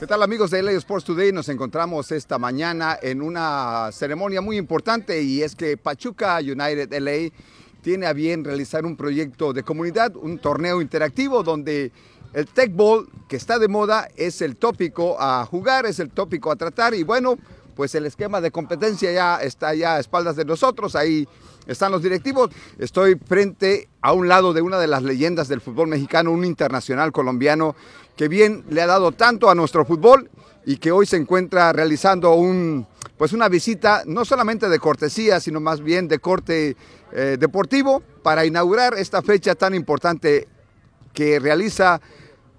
¿Qué tal amigos de LA Sports Today? Nos encontramos esta mañana en una ceremonia muy importante y es que Pachuca United LA tiene a bien realizar un proyecto de comunidad, un torneo interactivo donde el tech ball que está de moda es el tópico a jugar, es el tópico a tratar y bueno, pues el esquema de competencia ya está ya a espaldas de nosotros, ahí están los directivos. Estoy frente a un lado de una de las leyendas del fútbol mexicano, un internacional colombiano que bien le ha dado tanto a nuestro fútbol y que hoy se encuentra realizando un, pues una visita no solamente de cortesía, sino más bien de corte eh, deportivo para inaugurar esta fecha tan importante que realiza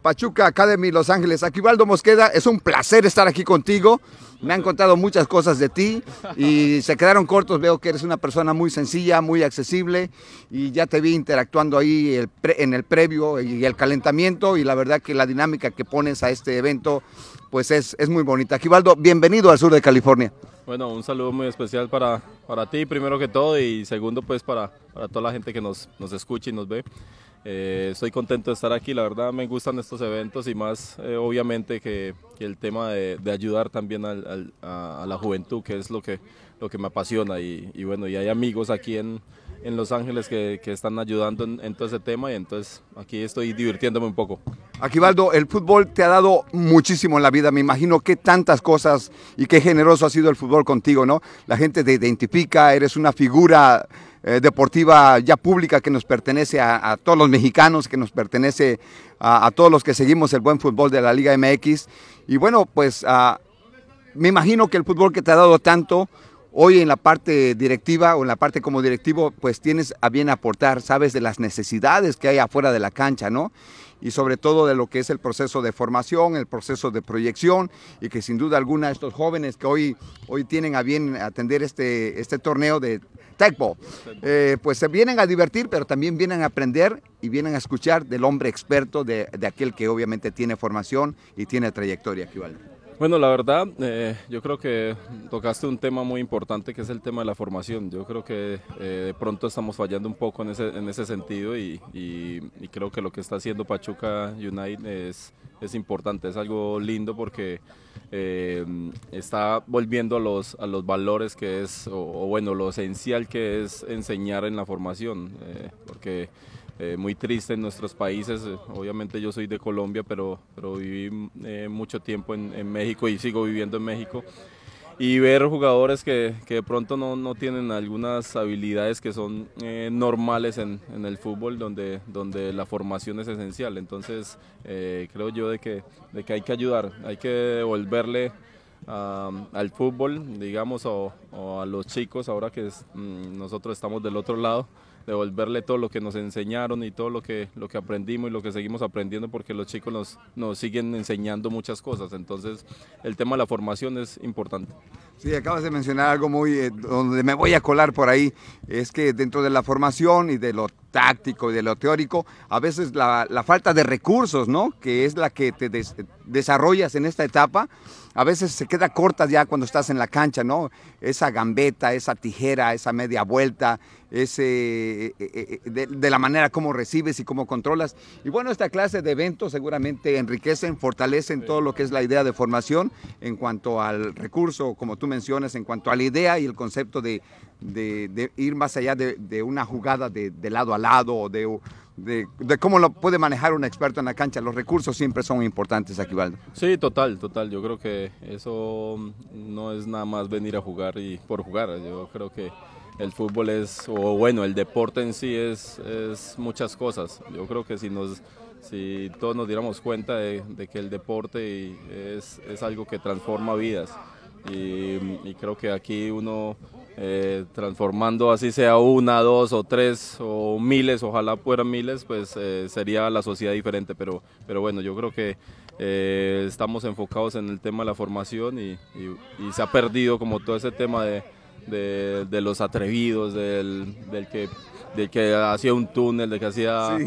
Pachuca Academy Los Ángeles. Aquivaldo Mosqueda, es un placer estar aquí contigo. Me han contado muchas cosas de ti y se quedaron cortos. Veo que eres una persona muy sencilla, muy accesible y ya te vi interactuando ahí en el previo y el calentamiento y la verdad que la dinámica que pones a este evento pues es, es muy bonita. Aquivaldo, bienvenido al sur de California. Bueno, un saludo muy especial para, para ti primero que todo y segundo pues para, toda la gente que nos, nos escucha y nos ve. Eh, estoy contento de estar aquí, la verdad me gustan estos eventos y más eh, obviamente que, el tema de, ayudar también a, la juventud, que es lo que, lo que me apasiona y, bueno, y hay amigos aquí en, en Los Ángeles que, que están ayudando en, todo ese tema y entonces aquí estoy divirtiéndome un poco. Aquivaldo, el fútbol te ha dado muchísimo en la vida, me imagino que tantas cosas y qué generoso ha sido el fútbol contigo, ¿no? La gente te identifica, eres una figura eh, deportiva ya pública que nos pertenece a, todos los mexicanos, que nos pertenece a, todos los que seguimos el buen fútbol de la Liga MX. Y bueno, pues ah, me imagino que el fútbol que te ha dado tanto, hoy en la parte directiva o en la parte como directivo, pues tienes a bien aportar, sabes de las necesidades que hay afuera de la cancha, ¿no? y sobre todo de lo que es el proceso de formación, el proceso de proyección y que sin duda alguna estos jóvenes que hoy, hoy tienen a bien atender este, este torneo de Tecbo, eh, pues se vienen a divertir, pero también vienen a aprender y vienen a escuchar del hombre experto, de, aquel que obviamente tiene formación y tiene trayectoria, Kivaldo. Bueno, la verdad, eh, yo creo que tocaste un tema muy importante que es el tema de la formación. Yo creo que eh, de pronto estamos fallando un poco en ese, en ese sentido y, y, creo que lo que está haciendo Pachuca United es, es importante, es algo lindo porque eh, está volviendo a los, a los valores que es, o, bueno, lo esencial que es enseñar en la formación. porque eh, muy triste en nuestros países. Obviamente yo soy de Colombia, pero, pero viví eh, mucho tiempo en, México y sigo viviendo en México. Y ver jugadores que, que de pronto no, no, tienen algunas habilidades que son eh, normales en, en, el fútbol, donde, donde la formación es esencial. Entonces creo yo de que, de que hay que ayudar, hay que devolverle al fútbol, digamos, o, a los chicos ahora que mm, nosotros estamos del otro lado devolverle todo lo que nos enseñaron y todo lo que, lo que aprendimos y lo que seguimos aprendiendo porque los chicos nos, nos siguen enseñando muchas cosas. Entonces el tema de la formación es importante. Sí, acabas de mencionar algo muy eh, donde me voy a colar por ahí, es que dentro de la formación y de lo táctico y de lo teórico, a veces la, falta de recursos, ¿no? Que es la que te desarrollas en esta etapa, a veces se queda corta ya cuando estás en la cancha, ¿no? Esa gambeta, esa tijera, esa media vuelta, ese, eh, eh, eh, de, la manera como recibes y cómo controlas. Y bueno, esta clase de eventos seguramente enriquecen, fortalecen todo lo que es la idea de formación en cuanto al recurso, como tú mencionas, en cuanto a la idea y el concepto de, ir más allá de, una jugada de, de lado a lado, de, de, cómo lo puede manejar un experto en la cancha. Los recursos siempre son importantes aquí, Valdo. Sí, total, total. Yo creo que eso no es nada más venir a jugar y por jugar. Yo creo que el fútbol es, o bueno, el deporte en sí es, es muchas cosas. Yo creo que si nos si todos nos diéramos cuenta de, que el deporte es, es, algo que transforma vidas. y creo que aquí uno eh, transformando así sea una, dos o tres o miles, ojalá fueran miles, pues eh, sería la sociedad diferente. Pero, pero bueno, yo creo que eh, estamos enfocados en el tema de la formación y, se ha perdido como todo ese tema de, los atrevidos, del, que de que hacía un túnel, de que hacía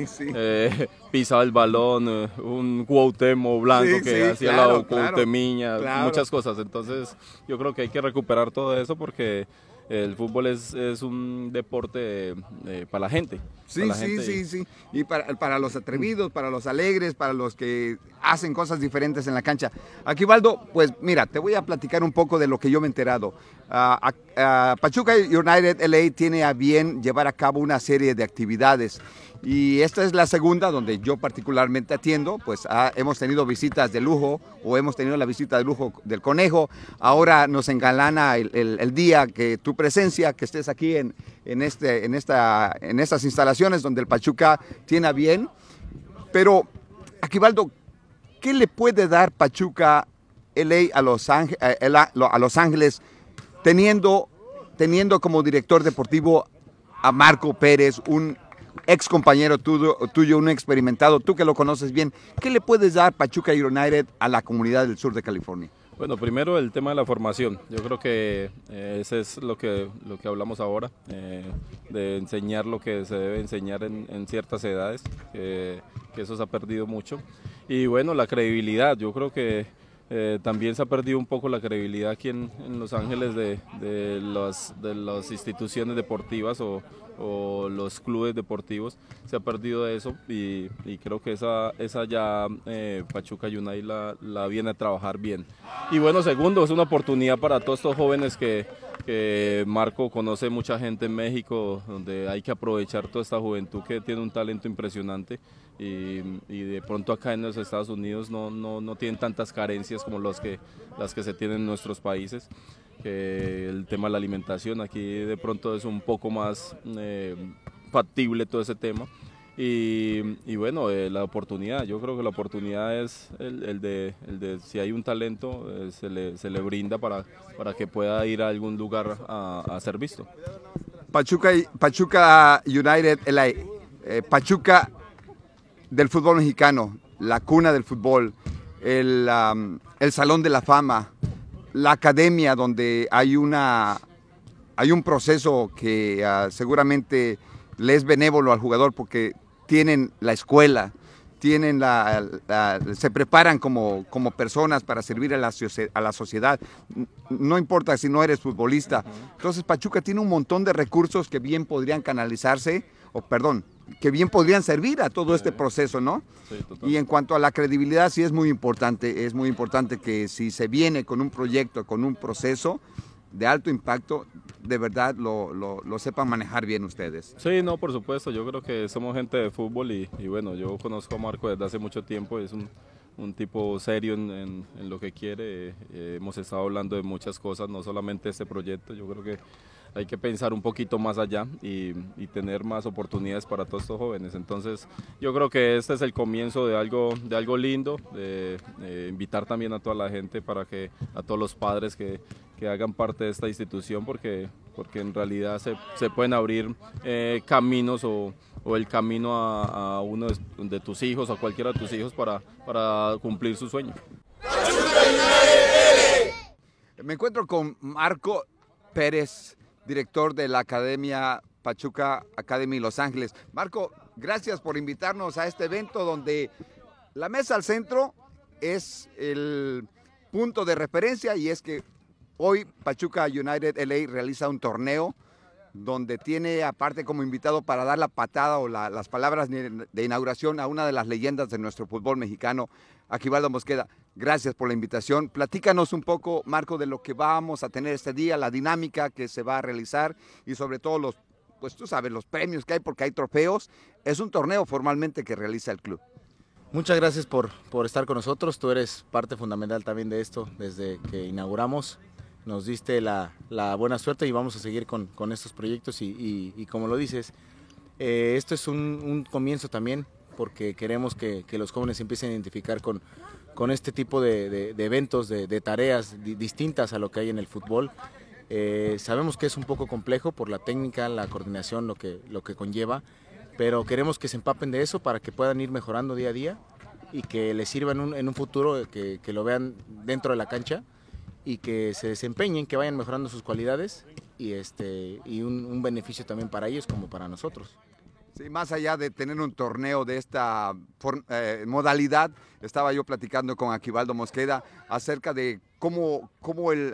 pisaba el balón, un Cuauhtémoc blanco que hacía la Cuautemiña, muchas cosas. Entonces, yo creo que hay que recuperar todo eso porque el fútbol es, un deporte eh, para la gente. Sí, sí, sí, sí. Y para, los atrevidos, para los alegres, para los que hacen cosas diferentes en la cancha. Aquí, pues mira, te voy a platicar un poco de lo que yo me he enterado. Ah, ah, Pachuca United LA tiene a bien llevar a cabo una serie de actividades y esta es la segunda donde yo particularmente atiendo, pues ah, hemos tenido visitas de lujo o hemos tenido la visita de lujo del conejo. Ahora nos engalana el, día que tu presencia, que estés aquí en, en, este, en, esta, en estas instalaciones donde el Pachuca tiene a bien. Pero, Aquivaldo, ¿qué le puede dar Pachuca LA a Los, eh, a Los Ángeles teniendo, teniendo como director deportivo a Marco Pérez, un ex compañero tuyo, un experimentado, tú que lo conoces bien, ¿qué le puedes dar Pachuca United a la comunidad del sur de California? Bueno, primero el tema de la formación. Yo creo que eso eh, ese es lo que, lo que hablamos ahora, eh, de enseñar lo que se debe enseñar en, ciertas edades, eh, que eso se ha perdido mucho. Y bueno, la credibilidad. Yo creo que eh, también se ha perdido un poco la credibilidad aquí en, Los Ángeles de, de, las instituciones deportivas o, los clubes deportivos. Se ha perdido eso y, creo que esa, esa ya eh, Pachuca United la, la, viene a trabajar bien. Y bueno, segundo, es una oportunidad para todos estos jóvenes que, que Marco conoce mucha gente en México, donde hay que aprovechar toda esta juventud que tiene un talento impresionante y, de pronto acá en los Estados Unidos no, no, no tienen tantas carencias como las que, las que se tienen en nuestros países. Que el tema de la alimentación aquí de pronto es un poco más eh, factible todo ese tema. Y, bueno, eh, la oportunidad, yo creo que la oportunidad es el, de, el de, si hay un talento, eh, se, le, se, le, brinda para, para que pueda ir a algún lugar a, ser visto. Pachuca, Pachuca United Pachuca del fútbol mexicano, la cuna del fútbol, el, Salón de la Fama, la academia donde hay, una, hay un proceso que ah, seguramente le es benévolo al jugador porque tienen la escuela, tienen se preparan como, como personas para servir a la, a la sociedad. No importa si no eres futbolista. Entonces Pachuca tiene un montón de recursos que bien podrían canalizarse, o perdón, que bien podrían servir a todo este proceso, ¿no? Sí, Y en cuanto a la credibilidad, sí es muy importante, es muy importante que si se viene con un proyecto, con un proceso de alto impacto, de verdad lo, lo, sepan manejar bien ustedes. Sí, no, por supuesto, yo creo que somos gente de fútbol y, bueno, yo conozco a Marco desde hace mucho tiempo, es un, tipo serio en, lo que quiere, eh, hemos estado hablando de muchas cosas, no solamente este proyecto, yo creo que hay que pensar un poquito más allá y, tener más oportunidades para todos estos jóvenes. Entonces yo creo que este es el comienzo de algo, de algo lindo, de, invitar también a toda la gente para que, a todos los padres que, hagan parte de esta institución porque, porque en realidad se, pueden abrir eh, caminos o, el camino a, uno de, tus hijos, a cualquiera de tus hijos para, para cumplir su sueño. Me encuentro con Marco Pérez director de la Academia Pachuca Academy Los Ángeles. Marco, gracias por invitarnos a este evento donde la mesa al centro es el punto de referencia y es que hoy Pachuca United LA realiza un torneo donde tiene aparte como invitado para dar la patada o las palabras de inauguración a una de las leyendas de nuestro fútbol mexicano, Aquivaldo Mosqueda. Gracias por la invitación. Platícanos un poco, Marco, de lo que vamos a tener este día, la dinámica que se va a realizar y sobre todo los, pues tú sabes, los premios que hay porque hay trofeos. Es un torneo formalmente que realiza el club. Muchas gracias por, por estar con nosotros. Tú eres parte fundamental también de esto desde que inauguramos nos diste la, buena suerte y vamos a seguir con, estos proyectos y, como lo dices, eh, esto es un, comienzo también porque queremos que, los jóvenes empiecen a identificar con, este tipo de, eventos, de, tareas distintas a lo que hay en el fútbol. Eh, sabemos que es un poco complejo por la técnica, la coordinación, lo que, lo que conlleva, pero queremos que se empapen de eso para que puedan ir mejorando día a día y que les sirvan en un, en un futuro que, lo vean dentro de la cancha y que se desempeñen, que vayan mejorando sus cualidades y, este, y un, beneficio también para ellos como para nosotros. Sí, más allá de tener un torneo de esta eh, modalidad, estaba yo platicando con Aquivaldo Mosqueda acerca de cómo, cómo el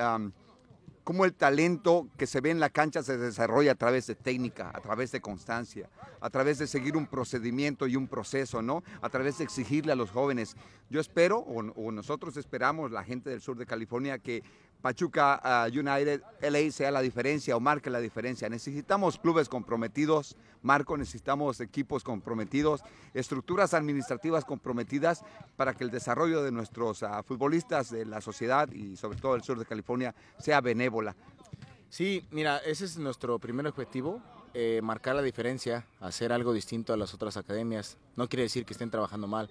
cómo el talento que se ve en la cancha se desarrolla a través de técnica, a través de constancia, a través de seguir un procedimiento y un proceso, ¿no? A través de exigirle a los jóvenes. Yo espero, o, o nosotros esperamos, la gente del sur de California, que Pachuca United LA sea la diferencia o marque la diferencia. Necesitamos clubes comprometidos, Marco, necesitamos equipos comprometidos, estructuras administrativas comprometidas para que el desarrollo de nuestros ah, futbolistas de la sociedad y sobre todo del sur de California sea benévola. Sí, mira, ese es nuestro primer objetivo, eh, marcar la diferencia, hacer algo distinto a las otras academias. No quiere decir que estén trabajando mal,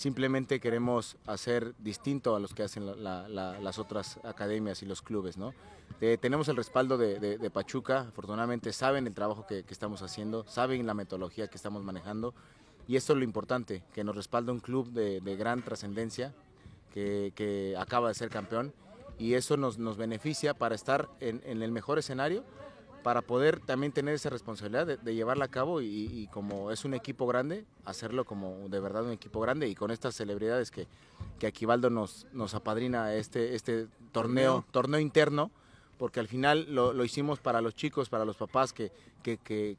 simplemente queremos hacer distinto a los que hacen las otras academias y los clubes. ¿no? Eh, tenemos el respaldo de, Pachuca, afortunadamente saben el trabajo que, estamos haciendo, saben la metodología que estamos manejando y eso es lo importante, que nos respalda un club de, gran trascendencia que, acaba de ser campeón y eso nos, beneficia para estar en el mejor escenario para poder también tener esa responsabilidad de, llevarla a cabo y, como es un equipo grande, hacerlo como de verdad un equipo grande y con estas celebridades que, que Aquivaldo nos, nos apadrina este, este torneo, torneo interno, porque al final lo, hicimos para los chicos, para los papás que, que,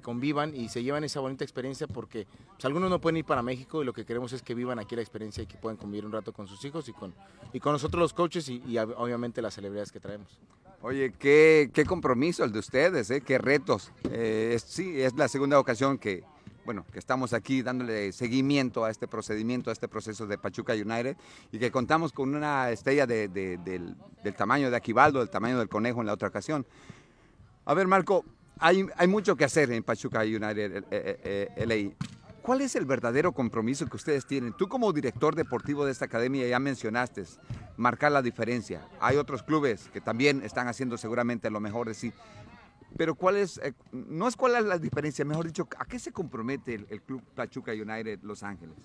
convivan y se llevan esa bonita experiencia porque pues, algunos no pueden ir para México y lo que queremos es que vivan aquí la experiencia y que puedan convivir un rato con sus hijos y con, y con nosotros los coaches y obviamente las celebridades que traemos. Oye, qué, compromiso el de ustedes, ¿eh? qué retos. Eh, sí, es la segunda ocasión que, bueno, que estamos aquí dándole seguimiento a este procedimiento, a este proceso de Pachuca United y que contamos con una estrella del, tamaño de Aquivaldo, del tamaño del conejo en la otra ocasión. A ver, Marco, hay, mucho que hacer en Pachuca United eh, ¿Cuál es el verdadero compromiso que ustedes tienen? Tú como director deportivo de esta academia ya mencionaste marcar la diferencia. Hay otros clubes que también están haciendo seguramente lo mejor de sí. Pero cuál es, eh, no es cuál es la diferencia, mejor dicho, ¿a qué se compromete el, Club Pachuca United Los Ángeles?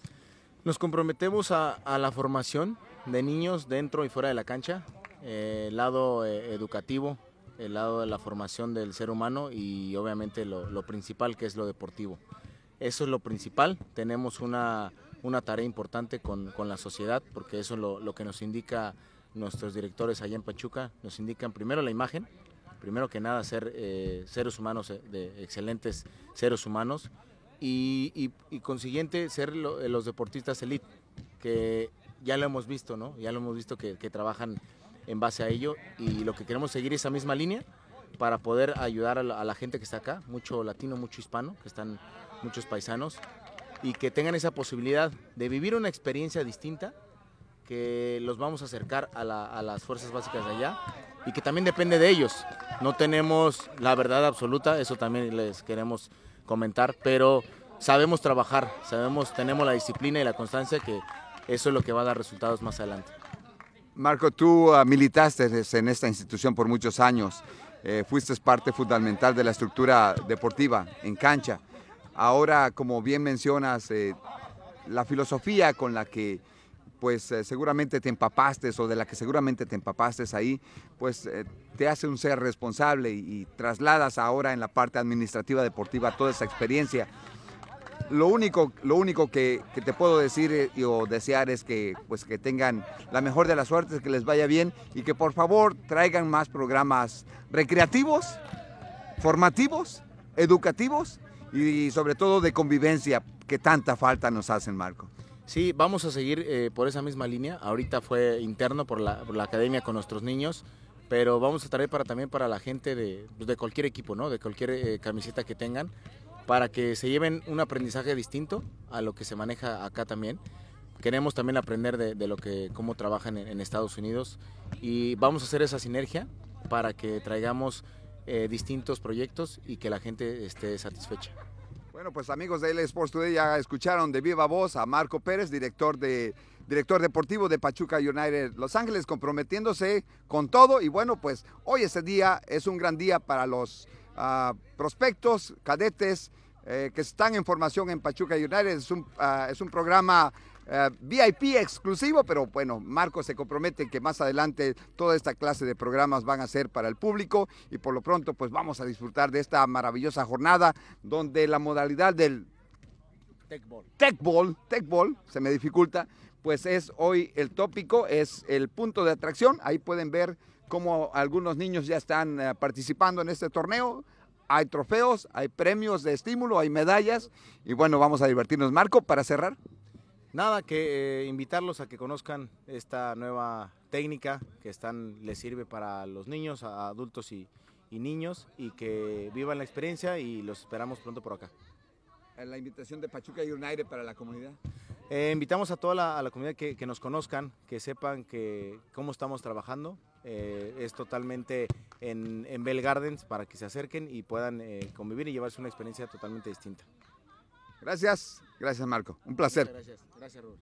Nos comprometemos a, la formación de niños dentro y fuera de la cancha, eh, el lado eh, educativo, el lado de la formación del ser humano y obviamente lo principal que es lo deportivo. Eso es lo principal. Tenemos una, una tarea importante con, con la sociedad, porque eso es lo, que nos indica nuestros directores allá en Pachuca, nos indican primero la imagen, primero que nada ser eh, seres humanos, eh, de excelentes seres humanos, y, consiguiente ser eh, los deportistas elite, que ya lo hemos visto, ¿no? Ya lo hemos visto que, trabajan en base a ello y lo que queremos seguir esa misma línea para poder ayudar a la, gente que está acá, mucho latino, mucho hispano, que están muchos paisanos y que tengan esa posibilidad de vivir una experiencia distinta que los vamos a acercar a, las fuerzas básicas de allá y que también depende de ellos. No tenemos la verdad absoluta, eso también les queremos comentar, pero sabemos trabajar, sabemos, tenemos la disciplina y la constancia que eso es lo que va a dar resultados más adelante. Marco, tú ah, militaste en esta institución por muchos años, eh, fuiste parte fundamental de la estructura deportiva en cancha. Ahora, como bien mencionas, eh, la filosofía con la que pues eh, seguramente te empapaste o de la que seguramente te empapaste ahí, pues eh, te hace un ser responsable y, trasladas ahora en la parte administrativa deportiva toda esa experiencia. Lo único, lo único que, te puedo decir o desear es que, pues, que tengan la mejor de las suertes, que les vaya bien y que por favor traigan más programas recreativos, formativos, educativos y sobre todo de convivencia que tanta falta nos hacen, Marco. Sí, vamos a seguir eh, por esa misma línea. Ahorita fue interno por la, por la, academia con nuestros niños, pero vamos a traer para también para la gente de, pues, de cualquier equipo, ¿no? De cualquier eh, camiseta que tengan, para que se lleven un aprendizaje distinto a lo que se maneja acá también. Queremos también aprender de, lo que cómo trabajan en, en Estados Unidos y vamos a hacer esa sinergia para que traigamos eh, distintos proyectos y que la gente esté satisfecha. Bueno, pues amigos de L Sports Today ya escucharon de viva voz a Marco Pérez, director de director deportivo de Pachuca United Los Ángeles, comprometiéndose con todo. Y bueno, pues hoy ese día es un gran día para los ah, prospectos, cadetes eh, que están en formación en Pachuca United. un, ah, es un programa eh, VIP exclusivo, pero bueno, Marco se compromete que más adelante toda esta clase de programas van a ser para el público y por lo pronto pues vamos a disfrutar de esta maravillosa jornada donde la modalidad del tech ball, tech ball, se me dificulta, pues es hoy el tópico, es el punto de atracción, ahí pueden ver cómo algunos niños ya están eh, participando en este torneo, hay trofeos, hay premios de estímulo, hay medallas y bueno, vamos a divertirnos. Marco, para cerrar. Nada, que eh, invitarlos a que conozcan esta nueva técnica que están, les sirve para los niños, adultos y, niños y que vivan la experiencia y los esperamos pronto por acá. Eh, la invitación de Pachuca aire para la comunidad. Eh, invitamos a toda la, comunidad que, nos conozcan, que sepan que, cómo estamos trabajando. es totalmente en, Bell Gardens para que se acerquen y puedan convivir y llevarse una experiencia totalmente distinta. Gracias, gracias Marco. Un placer. gracias, gracias Rubén.